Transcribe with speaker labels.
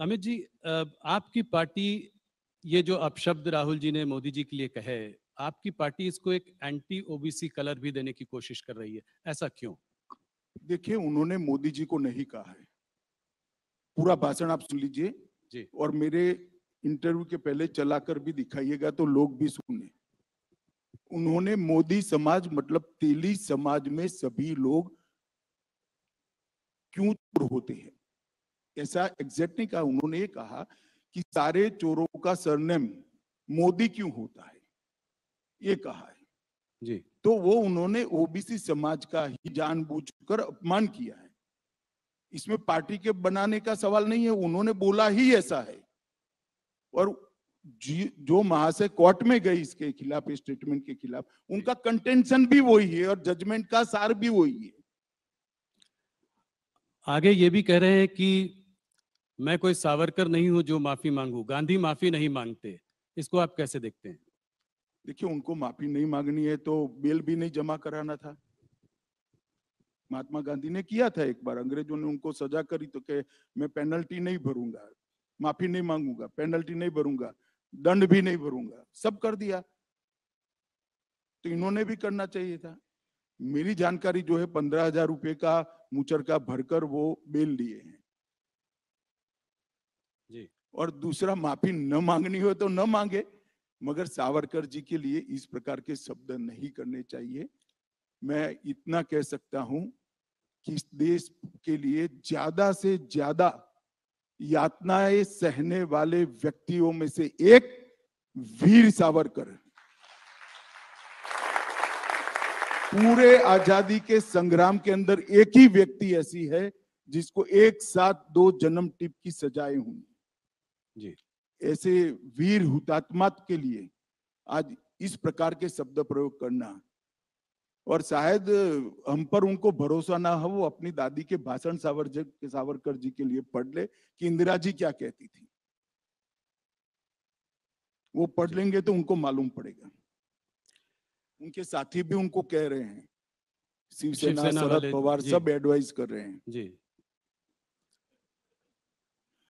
Speaker 1: अमित जी आपकी पार्टी ये जो अपशब्द राहुल जी ने मोदी जी के लिए कहे आपकी पार्टी इसको एक एंटी ओबीसी कलर भी देने की कोशिश कर रही है ऐसा क्यों
Speaker 2: देखिए उन्होंने मोदी जी को नहीं कहा है पूरा भाषण आप सुन लीजिए जी और मेरे इंटरव्यू के पहले चलाकर भी दिखाइएगा तो लोग भी सुने उन्होंने मोदी समाज मतलब तेली समाज में सभी लोग क्यों होते हैं ऐसा एग्जैक्ट नहीं कहा उन्होंने ये कहा कि सारे चोरों का सरनेम मोदी क्यों होता है ये कहा है जी तो वो उन्होंने ओबीसी समाज का ही जानबूझकर अपमान किया है इसमें पार्टी के बनाने का सवाल नहीं है उन्होंने बोला ही ऐसा है और जो महाशय कोर्ट में गए इसके खिलाफ स्टेटमेंट के खिलाफ उनका कंटेंशन भी वही है और जजमेंट का सार भी वही है
Speaker 1: आगे ये भी कह रहे हैं कि मैं कोई सावरकर नहीं हूं जो माफी मांगू गांधी माफी नहीं मांगते इसको आप कैसे देखते हैं
Speaker 2: देखिए उनको माफी नहीं मांगनी है तो बेल भी नहीं जमा कराना था महात्मा गांधी ने किया था एक बार अंग्रेजों ने उनको सजा करी तो के मैं पेनल्टी नहीं भरूंगा माफी नहीं मांगूंगा पेनल्टी नहीं भरूंगा दंड भी नहीं भरूंगा सब कर दिया तो इन्होंने भी करना चाहिए था मेरी जानकारी जो है पंद्रह हजार रुपये का मुचरका भरकर वो बेल लिए हैं और दूसरा माफी न मांगनी हो तो न मांगे मगर सावरकर जी के लिए इस प्रकार के शब्द नहीं करने चाहिए मैं इतना कह सकता हूं कि इस देश के लिए ज्यादा से ज्यादा यातनाएं सहने वाले व्यक्तियों में से एक वीर सावरकर पूरे आजादी के संग्राम के अंदर एक ही व्यक्ति ऐसी है जिसको एक साथ दो जन्म टिप की सजाएं हुई जी ऐसे वीर हुतात्मा के लिए आज इस प्रकार के शब्द प्रयोग करना और शायद हम पर उनको भरोसा ना हो वो अपनी दादी के भाषण सावरकर सावरकर जी के लिए पढ़ ले कि इंदिरा जी क्या कहती थी वो पढ़ लेंगे तो उनको मालूम पड़ेगा उनके साथी भी उनको कह रहे हैं शिवसेना शरद पवार सब एडवाइस कर रहे हैं जी